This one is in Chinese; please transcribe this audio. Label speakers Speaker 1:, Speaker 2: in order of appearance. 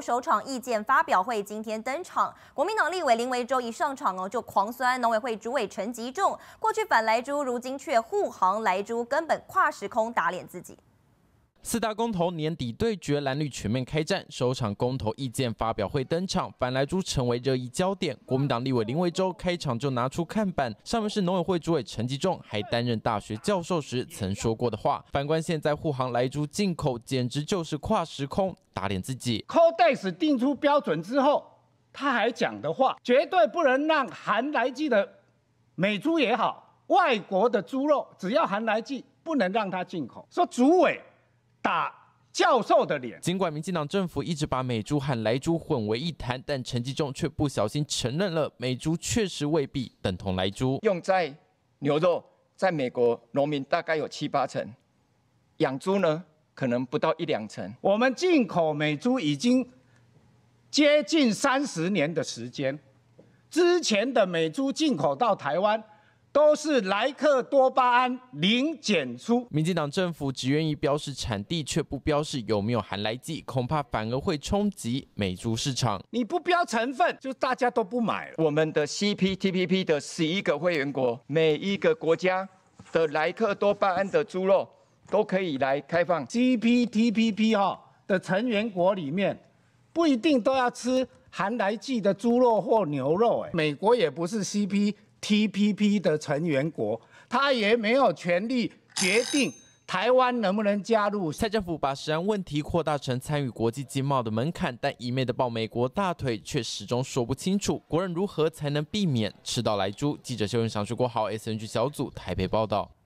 Speaker 1: 首场意见发表会今天登场，国民党立委林维洲一上场哦就狂酸农委会主委陈吉仲，过去反莱猪，如今却护航莱猪，根本跨时空打脸自己。
Speaker 2: 四大公投年底对决，蓝绿全面开战。首场公投意见发表会登场，反莱猪成为热议焦点。国民党立委林维洲开场就拿出看板，上面是农委会主委陈吉仲还担任大学教授时曾说过的话。反观现在护航莱猪进口，简直就是跨时空打脸自己。Codex 定出标准之后，他还讲的话绝对不能让含
Speaker 3: 来剂的美猪也好，外国的猪肉只要含来剂，不能让它进口。说主委。
Speaker 2: 打教授的脸。尽管民进党政府一直把美猪和莱猪混为一谈，但陈吉仲却不小心承认了美猪确实未必等同莱猪。用在牛肉，在美国农民大概有七八成，
Speaker 1: 养猪呢可能不到一两成。我们进口美猪已经
Speaker 3: 接近三十年的时间，之前的美猪进口到台湾。都是莱克多巴胺
Speaker 2: 零检出，民进党政府只愿意标示产地，却不标示有没有含来剂，恐怕反而会冲击美猪市场。
Speaker 3: 你不标成分，就大家都不买
Speaker 2: 了。我们的 CPTPP
Speaker 1: 的十一个会员国，每一个国家的莱克多巴胺的猪肉都可以来开放。GPTPP 哈的成员国里面，
Speaker 3: 不一定都要吃含来剂的猪肉或牛肉。哎，美国也不是 CP。TPP 的成员国，他也没有权利决定
Speaker 2: 台湾能不能加入。蔡政府把台湾问题扩大成参与国际经贸的门槛，但一味的抱美国大腿，却始终说不清楚国人如何才能避免吃到来猪。记者邱永祥，水国豪、SNG 小组台北报道。